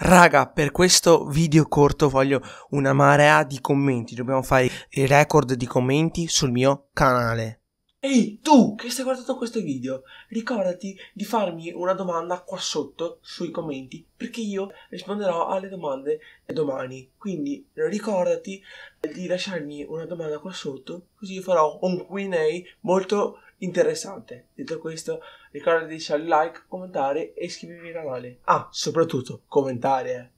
Raga, per questo video corto voglio una marea di commenti, dobbiamo fare il record di commenti sul mio canale. Ehi tu che stai guardando questo video, ricordati di farmi una domanda qua sotto sui commenti perché io risponderò alle domande domani. Quindi ricordati di lasciarmi una domanda qua sotto così farò un Q&A molto interessante. Detto questo, ricorda di lasciare like, commentare e iscrivervi al canale. Ah, soprattutto commentare. Eh.